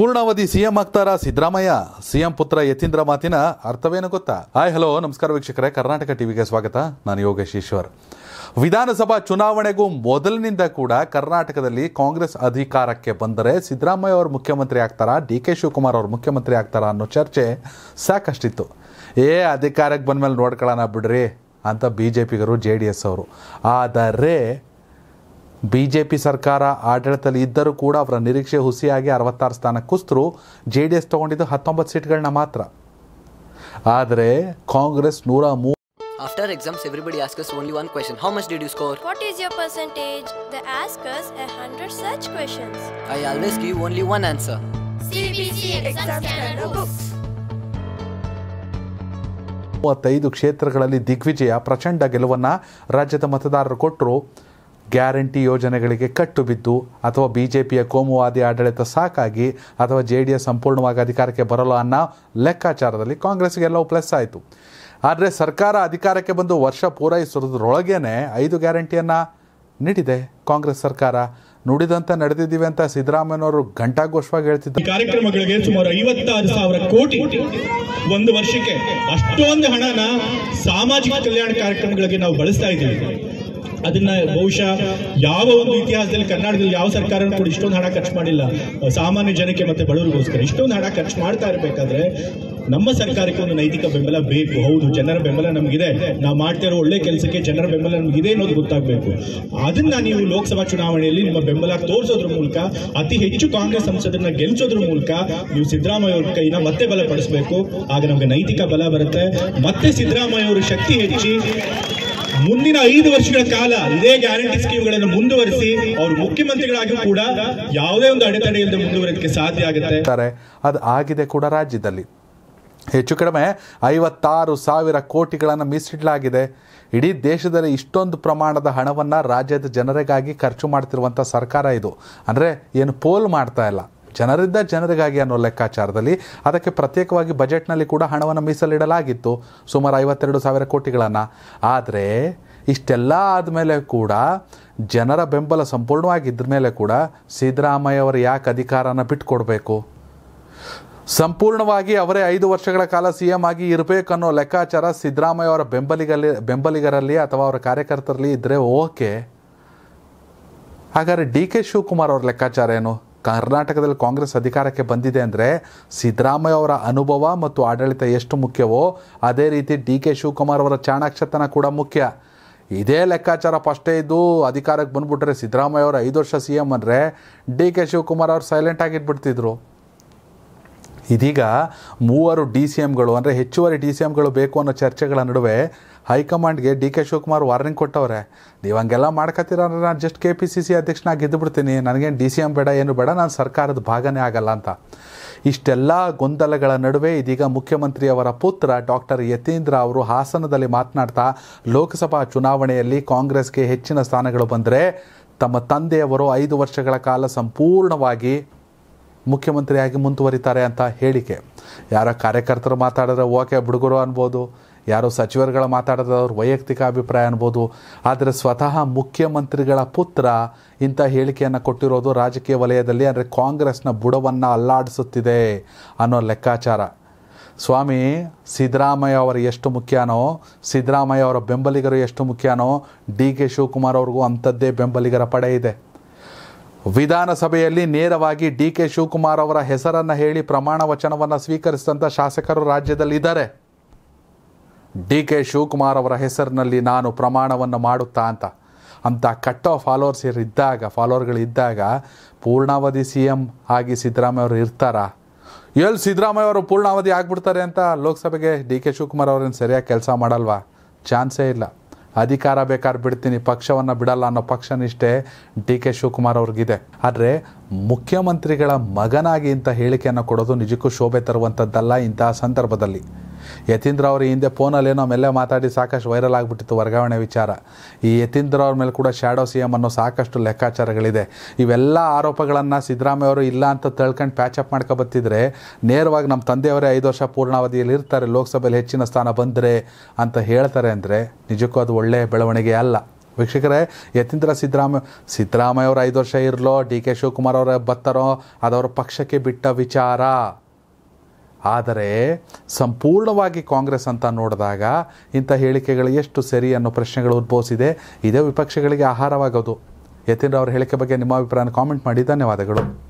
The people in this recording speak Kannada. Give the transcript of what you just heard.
ಪೂರ್ಣಾವಧಿ ಸಿಎಂ ಆಗ್ತಾರಾ ಸಿದ್ದರಾಮಯ್ಯ ಸಿಎಂ ಪುತ್ರ ಯತೀಂದ್ರ ಮಾತಿನ ಅರ್ಥವೇನು ಗೊತ್ತಾ ಹಾಯ್ ಹಲೋ ನಮಸ್ಕಾರ ವೀಕ್ಷಕರೇ ಕರ್ನಾಟಕ ಟಿವಿಗೆ ಸ್ವಾಗತ ನಾನು ಯೋಗೇಶ್ ಈಶ್ವರ್ ವಿಧಾನಸಭಾ ಚುನಾವಣೆಗೂ ಮೊದಲಿನಿಂದ ಕೂಡ ಕರ್ನಾಟಕದಲ್ಲಿ ಕಾಂಗ್ರೆಸ್ ಅಧಿಕಾರಕ್ಕೆ ಬಂದರೆ ಸಿದ್ದರಾಮಯ್ಯ ಅವರು ಮುಖ್ಯಮಂತ್ರಿ ಆಗ್ತಾರಾ ಡಿ ಕೆ ಶಿವಕುಮಾರ್ ಅವರು ಮುಖ್ಯಮಂತ್ರಿ ಆಗ್ತಾರಾ ಅನ್ನೋ ಚರ್ಚೆ ಸಾಕಷ್ಟಿತ್ತು ಏ ಅಧಿಕಾರಕ್ಕೆ ಬಂದ ಮೇಲೆ ನೋಡ್ಕೊಳ್ಳೋಣ ಬಿಡ್ರಿ ಅಂತ ಬಿ ಜೆ ಪಿಗರು ಜೆ ಡಿ ಎಸ್ ಅವರು ಆದರೆ ಬಿ ಜೆ ಪಿ ಸರ್ಕಾರ ಆಡಳಿತದಲ್ಲಿ ಇದ್ದರೂ ಕೂಡ ಅವರ ನಿರೀಕ್ಷೆ ಹುಸಿಯಾಗಿ ಅರವತ್ತಾರು ಸ್ಥಾನ ಕುಸಿತರು ಜೆ ಡಿ ಎಸ್ ತಗೊಂಡಿದ್ದು ಹತ್ತೊಂಬತ್ತು ಸೀಟ್ಗಳನ್ನ ಮಾತ್ರ ಆದರೆ ಕಾಂಗ್ರೆಸ್ ನೂರ ಮೂರು After exams, everybody asks us only one question. How much did you score? What is your percentage? They ask us a hundred such questions. I always give only one answer. CBC exam standard books. ಮೂವತ್ತೈದು ಕ್ಷೇತ್ರಗಳಲ್ಲಿ ದಿಗ್ವಿಜಯ ಪ್ರಚಂಡ ಗೆಲುವನ್ನ ರಾಜ್ಯದ ಮತದಾರರು ಕೊಟ್ಟರು ಗ್ಯಾರಂಟಿ ಯೋಜನೆಗಳಿಗೆ ಕಟ್ಟು ಬಿದ್ದು ಅಥವಾ ಬಿ ಜೆ ಪಿಯ ಕೋಮುವಾದಿ ಆಡಳಿತ ಸಾಕಾಗಿ ಅಥವಾ ಜೆ ಡಿ ಎಸ್ ಸಂಪೂರ್ಣವಾಗಿ ಅಧಿಕಾರಕ್ಕೆ ಬರಲ್ಲ ಅನ್ನೋ ಲೆಕ್ಕಾಚಾರದಲ್ಲಿ ಕಾಂಗ್ರೆಸ್ಗೆ ಎಲ್ಲವೂ ಪ್ಲಸ್ ಆಯಿತು ಆದರೆ ಸರ್ಕಾರ ಅಧಿಕಾರಕ್ಕೆ ಬಂದು ವರ್ಷ ಪೂರೈಸೋದ್ರೊಳಗೇನೆ ಐದು ಗ್ಯಾರಂಟಿಯನ್ನು ನೀಡಿದೆ ಕಾಂಗ್ರೆಸ್ ಸರ್ಕಾರ ನುಡಿದಂತೆ ನಡೆದಿದ್ದೀವಿ ಅಂತ ಸಿದ್ದರಾಮಯ್ಯವರು ಘಂಟಾಘೋಷವಾಗಿ ಹೇಳ್ತಿದ್ದ ಕಾರ್ಯಕ್ರಮಗಳಿಗೆ ಸುಮಾರು ಐವತ್ತಾರು ಸಾವಿರ ಕೋಟಿ ಒಂದು ವರ್ಷಕ್ಕೆ ಅಷ್ಟೊಂದು ಹಣನ ಸಾಮಾಜಿಕ ಕಲ್ಯಾಣ ಕಾರ್ಯಕ್ರಮಗಳಿಗೆ ನಾವು ಬಳಸ್ತಾ ಇದ್ದೀವಿ ಅದನ್ನ ಬಹುಶಃ ಯಾವ ಒಂದು ಇತಿಹಾಸದಲ್ಲಿ ಕರ್ನಾಟಕದಲ್ಲಿ ಯಾವ ಸರ್ಕಾರ ಕೂಡ ಇಷ್ಟೊಂದು ಹಣ ಖರ್ಚು ಮಾಡಿಲ್ಲ ಸಾಮಾನ್ಯ ಜನಕ್ಕೆ ಮತ್ತೆ ಬಡವರಿಗೋಸ್ಕರ ಇಷ್ಟೊಂದು ಹಣ ಖರ್ಚು ಮಾಡ್ತಾ ಇರಬೇಕಾದ್ರೆ ನಮ್ಮ ಸರ್ಕಾರಕ್ಕೆ ಒಂದು ನೈತಿಕ ಬೆಂಬಲ ಬೇಕು ಹೌದು ಜನರ ಬೆಂಬಲ ನಮಗಿದೆ ನಾವು ಮಾಡ್ತಾ ಒಳ್ಳೆ ಕೆಲಸಕ್ಕೆ ಜನರ ಬೆಂಬಲ ನಮಗಿದೆ ಅನ್ನೋದು ಗೊತ್ತಾಗಬೇಕು ಅದನ್ನ ನೀವು ಲೋಕಸಭಾ ಚುನಾವಣೆಯಲ್ಲಿ ನಿಮ್ಮ ಬೆಂಬಲ ತೋರಿಸೋದ್ರ ಮೂಲಕ ಅತಿ ಹೆಚ್ಚು ಕಾಂಗ್ರೆಸ್ ಸಂಸದರನ್ನ ಗೆಲ್ಲಿಸೋದ್ರ ಮೂಲಕ ನೀವು ಸಿದ್ದರಾಮಯ್ಯ ಅವ್ರ ಕೈನ ಮತ್ತೆ ಬಲಪಡಿಸಬೇಕು ಆಗ ನಮಗೆ ನೈತಿಕ ಬಲ ಬರುತ್ತೆ ಮತ್ತೆ ಸಿದ್ದರಾಮಯ್ಯ ಅವರ ಶಕ್ತಿ ಹೆಚ್ಚಿ ಮುಂದಿನ ಐದು ವರ್ಷಗಳ ಕಾಲ ಇದೇ ಗ್ಯಾರಂಟಿ ಸ್ಕೀಮ್ಗಳನ್ನು ಮುಂದುವರಿಸಿ ಅವರು ಮುಖ್ಯಮಂತ್ರಿಗಳಾಗಿ ಕೂಡ ಯಾವುದೇ ಒಂದು ಅಡೆತಡೆ ಇಲ್ಲದೆ ಸಾಧ್ಯ ಆಗುತ್ತೆ ಅದು ಆಗಿದೆ ಕೂಡ ರಾಜ್ಯದಲ್ಲಿ ಹೆಚ್ಚು ಕಡಿಮೆ ಐವತ್ತಾರು ಸಾವಿರ ಕೋಟಿಗಳನ್ನು ಮೀಸಲಿಡಲಾಗಿದೆ ಇಡೀ ದೇಶದಲ್ಲಿ ಇಷ್ಟೊಂದು ಪ್ರಮಾಣದ ಹಣವನ್ನು ರಾಜ್ಯದ ಜನರಿಗಾಗಿ ಖರ್ಚು ಮಾಡ್ತಿರುವಂಥ ಸರ್ಕಾರ ಇದು ಅಂದರೆ ಏನು ಪೋಲ್ ಮಾಡ್ತಾ ಇಲ್ಲ ಜನರಿಂದ ಜನರಿಗಾಗಿ ಅನ್ನೋ ಲೆಕ್ಕಾಚಾರದಲ್ಲಿ ಅದಕ್ಕೆ ಪ್ರತ್ಯೇಕವಾಗಿ ಬಜೆಟ್ನಲ್ಲಿ ಕೂಡ ಹಣವನ್ನು ಮೀಸಲಿಡಲಾಗಿತ್ತು ಸುಮಾರು ಐವತ್ತೆರಡು ಸಾವಿರ ಕೋಟಿಗಳನ್ನು ಆದರೆ ಇಷ್ಟೆಲ್ಲ ಆದಮೇಲೆ ಕೂಡ ಜನರ ಬೆಂಬಲ ಸಂಪೂರ್ಣವಾಗಿ ಇದ್ರ ಮೇಲೆ ಕೂಡ ಸಿದ್ದರಾಮಯ್ಯವರು ಯಾಕೆ ಅಧಿಕಾರನ ಬಿಟ್ಟುಕೊಡ್ಬೇಕು ಸಂಪೂರ್ಣವಾಗಿ ಅವರೇ ಐದು ವರ್ಷಗಳ ಕಾಲ ಸಿ ಎಂ ಆಗಿ ಇರಬೇಕನ್ನೋ ಲೆಕ್ಕಾಚಾರ ಸಿದ್ದರಾಮಯ್ಯ ಅವರ ಬೆಂಬಲಿಗಲ್ಲಿ ಬೆಂಬಲಿಗರಲ್ಲಿ ಅಥವಾ ಅವರ ಕಾರ್ಯಕರ್ತರಲ್ಲಿ ಇದ್ದರೆ ಓಕೆ ಹಾಗಾದರೆ ಡಿ ಕೆ ಶಿವಕುಮಾರ್ ಅವರ ಲೆಕ್ಕಾಚಾರ ಏನು ಕರ್ನಾಟಕದಲ್ಲಿ ಕಾಂಗ್ರೆಸ್ ಅಧಿಕಾರಕ್ಕೆ ಬಂದಿದೆ ಅಂದರೆ ಸಿದ್ದರಾಮಯ್ಯ ಅವರ ಅನುಭವ ಮತ್ತು ಆಡಳಿತ ಎಷ್ಟು ಮುಖ್ಯವೋ ಅದೇ ರೀತಿ ಡಿ ಕೆ ಶಿವಕುಮಾರ್ ಅವರ ಚಾಣಾಕ್ಷತನ ಕೂಡ ಮುಖ್ಯ ಇದೇ ಲೆಕ್ಕಾಚಾರ ಫಸ್ಟೇ ಇದ್ದು ಅಧಿಕಾರಕ್ಕೆ ಬಂದ್ಬಿಟ್ರೆ ಸಿದ್ದರಾಮಯ್ಯ ಅವರು ಐದು ವರ್ಷ ಸಿ ಎಮ್ ಅಂದರೆ ಡಿ ಕೆ ಶಿವಕುಮಾರ್ ಅವರು ಸೈಲೆಂಟ್ ಆಗಿಟ್ಬಿಡ್ತಿದ್ರು ಇದೀಗ ಮೂವರು ಡಿ ಸಿ ಎಮ್ಗಳು ಅಂದರೆ ಹೆಚ್ಚುವರಿ ಡಿ ಸಿ ಎಮ್ಗಳು ಬೇಕು ಅನ್ನೋ ಚರ್ಚೆಗಳ ನಡುವೆ ಹೈಕಮಾಂಡ್ಗೆ ಡಿ ಕೆ ಶಿವಕುಮಾರ್ ವಾರ್ನಿಂಗ್ ಕೊಟ್ಟವ್ರೆ ನೀವು ಹಂಗೆಲ್ಲ ಮಾಡ್ಕೊತೀರ ಅಂದರೆ ನಾನು ಜಸ್ಟ್ ಕೆ ಪಿ ಸಿ ಸಿ ಅಧ್ಯಕ್ಷನಾಗಿ ಗೆದ್ದುಬಿಡ್ತೀನಿ ನನಗೇನು ಡಿ ಸಿ ಎಮ್ ಬೇಡ ಏನು ಬೇಡ ನಾನು ಸರ್ಕಾರದ ಭಾಗನೇ ಆಗಲ್ಲ ಅಂತ ಇಷ್ಟೆಲ್ಲ ಗೊಂದಲಗಳ ನಡುವೆ ಇದೀಗ ಮುಖ್ಯಮಂತ್ರಿಯವರ ಪುತ್ರ ಡಾಕ್ಟರ್ ಯತೀಂದ್ರ ಅವರು ಹಾಸನದಲ್ಲಿ ಮಾತನಾಡ್ತಾ ಲೋಕಸಭಾ ಚುನಾವಣೆಯಲ್ಲಿ ಕಾಂಗ್ರೆಸ್ಗೆ ಹೆಚ್ಚಿನ ಸ್ಥಾನಗಳು ಬಂದರೆ ತಮ್ಮ ತಂದೆಯವರು ಐದು ವರ್ಷಗಳ ಕಾಲ ಸಂಪೂರ್ಣವಾಗಿ ಮುಖ್ಯಮಂತ್ರಿಯಾಗಿ ಮುಂದುವರಿತಾರೆ ಅಂತ ಹೇಳಿಕೆ ಯಾರೋ ಕಾರ್ಯಕರ್ತರು ಮಾತಾಡಿದ್ರೆ ಓಕೆ ಬಿಡುಗರು ಅನ್ಬೋದು ಯಾರು ಸಚಿವರುಗಳ ಮಾತಾಡಿದ್ರೆ ಅವ್ರ ವೈಯಕ್ತಿಕ ಅಭಿಪ್ರಾಯ ಅನ್ಬೋದು ಆದರೆ ಸ್ವತಃ ಮುಖ್ಯಮಂತ್ರಿಗಳ ಪುತ್ರ ಇಂಥ ಹೇಳಿಕೆಯನ್ನು ಕೊಟ್ಟಿರೋದು ರಾಜಕೀಯ ವಲಯದಲ್ಲಿ ಅಂದರೆ ಕಾಂಗ್ರೆಸ್ನ ಬುಡವನ್ನು ಅಲ್ಲಾಡಿಸುತ್ತಿದೆ ಅನ್ನೋ ಲೆಕ್ಕಾಚಾರ ಸ್ವಾಮಿ ಸಿದ್ದರಾಮಯ್ಯ ಅವರು ಎಷ್ಟು ಮುಖ್ಯನೋ ಸಿದ್ದರಾಮಯ್ಯ ಅವರ ಬೆಂಬಲಿಗರು ಎಷ್ಟು ಮುಖ್ಯನೋ ಡಿ ಕೆ ಶಿವಕುಮಾರ್ ಅವ್ರಿಗೂ ಅಂಥದ್ದೇ ಬೆಂಬಲಿಗರ ಪಡೆ ಇದೆ ವಿಧಾನಸಭೆಯಲ್ಲಿ ನೇರವಾಗಿ ಡಿ ಕೆ ಶಿವಕುಮಾರ್ ಅವರ ಹೆಸರನ್ನು ಹೇಳಿ ಪ್ರಮಾಣ ವಚನವನ್ನು ಸ್ವೀಕರಿಸಿದಂಥ ಶಾಸಕರು ರಾಜ್ಯದಲ್ಲಿದ್ದಾರೆ ಡಿ ಕೆ ಶಿವಕುಮಾರ್ ಅವರ ಹೆಸರಿನಲ್ಲಿ ನಾನು ಪ್ರಮಾಣವನ್ನು ಮಾಡುತ್ತಾ ಅಂತ ಅಂತ ಕಟ್ ಆಫ್ ಫಾಲೋವರ್ಸ್ ಇದ್ದಾಗ ಫಾಲೋವರ್ಗಳಿದ್ದಾಗ ಪೂರ್ಣಾವಧಿ ಸಿ ಎಂ ಆಗಿ ಸಿದ್ದರಾಮಯ್ಯ ಅವರು ಇರ್ತಾರಾ ಎಲ್ಲಿ ಸಿದ್ದರಾಮಯ್ಯ ಅವರು ಪೂರ್ಣಾವಧಿ ಆಗಿಬಿಡ್ತಾರೆ ಅಂತ ಲೋಕಸಭೆಗೆ ಡಿ ಕೆ ಶಿವಕುಮಾರ್ ಅವರೇನು ಸರಿಯಾಗಿ ಕೆಲಸ ಮಾಡಲ್ವಾ ಚಾನ್ಸೇ ಇಲ್ಲ ಅಧಿಕಾರ ಬೇಕಾದ್ರೆ ಬಿಡ್ತೀನಿ ಪಕ್ಷವನ್ನು ಬಿಡಲ್ಲ ಅನ್ನೋ ಪಕ್ಷನಿಷ್ಟೇ ಡಿ ಕೆ ಶಿವಕುಮಾರ್ ಅವ್ರಿಗಿದೆ ಆದರೆ ಮುಖ್ಯಮಂತ್ರಿಗಳ ಮಗನಾಗಿ ಇಂಥ ಹೇಳಿಕೆಯನ್ನು ಕೊಡೋದು ನಿಜಕ್ಕೂ ಶೋಭೆ ತರುವಂಥದ್ದಲ್ಲ ಇಂತಹ ಸಂದರ್ಭದಲ್ಲಿ ಯತೀಂದ್ರ ಅವರು ಹಿಂದೆ ಫೋನಲ್ಲಿ ಮೆಲ್ಲೆ ಮಾತಾಡಿ ಸಾಕಷ್ಟು ವೈರಲ್ ಆಗಿಬಿಟ್ಟಿತ್ತು ವರ್ಗಾವಣೆ ವಿಚಾರ ಈ ಯತೀಂದ್ರ ಅವ್ರ ಮೇಲೆ ಕೂಡ ಶ್ಯಾಡೋ ಸಿ ಎಮ್ ಅನ್ನೋ ಸಾಕಷ್ಟು ಲೆಕ್ಕಾಚಾರಗಳಿದೆ ಇವೆಲ್ಲ ಆರೋಪಗಳನ್ನು ಸಿದ್ದರಾಮಯ್ಯ ಅವರು ಇಲ್ಲ ಅಂತ ತಳ್ಕೊಂಡು ಪ್ಯಾಚಪ್ ಮಾಡ್ಕೊಬತ್ತಿದ್ರೆ ನೇರವಾಗಿ ನಮ್ಮ ತಂದೆಯವರೇ ಐದು ವರ್ಷ ಪೂರ್ಣಾವಧಿಯಲ್ಲಿ ಇರ್ತಾರೆ ಲೋಕಸಭೆಯಲ್ಲಿ ಹೆಚ್ಚಿನ ಸ್ಥಾನ ಬಂದರೆ ಅಂತ ಹೇಳ್ತಾರೆ ಅಂದರೆ ನಿಜಕ್ಕೂ ಅದು ಒಳ್ಳೆಯ ಬೆಳವಣಿಗೆ ಅಲ್ಲ ವೀಕ್ಷಕರೇ ಯತೀಂದ್ರ ಸಿದ್ದರಾಮಯ್ಯ ಸಿದ್ದರಾಮಯ್ಯ ಅವರು ಐದು ವರ್ಷ ಇರಲೋ ಡಿ ಕೆ ಶಿವಕುಮಾರ್ ಅವರ ಬತ್ತಾರೋ ಅದವ್ರ ಪಕ್ಷಕ್ಕೆ ಬಿಟ್ಟ ವಿಚಾರ ಆದರೆ ಸಂಪೂರ್ಣವಾಗಿ ಕಾಂಗ್ರೆಸ್ ಅಂತ ನೋಡಿದಾಗ ಇಂಥ ಹೇಳಿಕೆಗಳು ಎಷ್ಟು ಸರಿ ಅನ್ನೋ ಪ್ರಶ್ನೆಗಳು ಉದ್ಭವಿಸಿದೆ ಇದೇ ವಿಪಕ್ಷಗಳಿಗೆ ಆಹಾರವಾಗೋದು ಯತೀಂದ್ರ ಅವರ ಹೇಳಿಕೆ ಬಗ್ಗೆ ನಿಮ್ಮ ಅಭಿಪ್ರಾಯನ ಕಾಮೆಂಟ್ ಮಾಡಿ ಧನ್ಯವಾದಗಳು